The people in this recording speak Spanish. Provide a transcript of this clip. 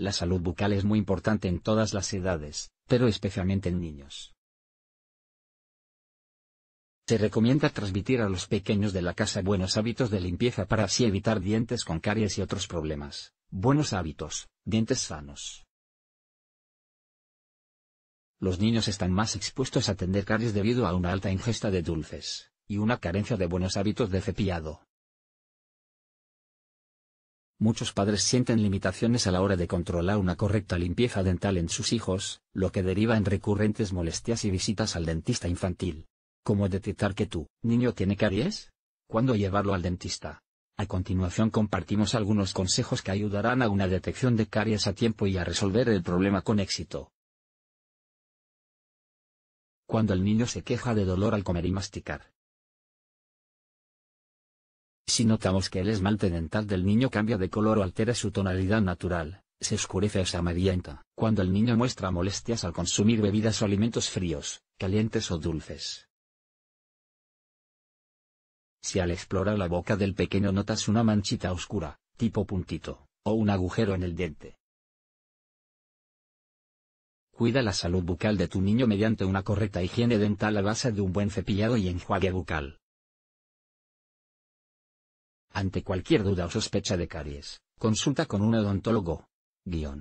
La salud bucal es muy importante en todas las edades, pero especialmente en niños. Se recomienda transmitir a los pequeños de la casa buenos hábitos de limpieza para así evitar dientes con caries y otros problemas. Buenos hábitos, dientes sanos. Los niños están más expuestos a tener caries debido a una alta ingesta de dulces, y una carencia de buenos hábitos de cepillado. Muchos padres sienten limitaciones a la hora de controlar una correcta limpieza dental en sus hijos, lo que deriva en recurrentes molestias y visitas al dentista infantil. ¿Cómo detectar que tu niño tiene caries? ¿Cuándo llevarlo al dentista? A continuación compartimos algunos consejos que ayudarán a una detección de caries a tiempo y a resolver el problema con éxito. Cuando el niño se queja de dolor al comer y masticar, si notamos que el esmalte dental del niño cambia de color o altera su tonalidad natural, se oscurece o se amarillenta. Cuando el niño muestra molestias al consumir bebidas o alimentos fríos, calientes o dulces. Si al explorar la boca del pequeño notas una manchita oscura, tipo puntito, o un agujero en el diente. Cuida la salud bucal de tu niño mediante una correcta higiene dental a base de un buen cepillado y enjuague bucal. Ante cualquier duda o sospecha de caries, consulta con un odontólogo. Guión.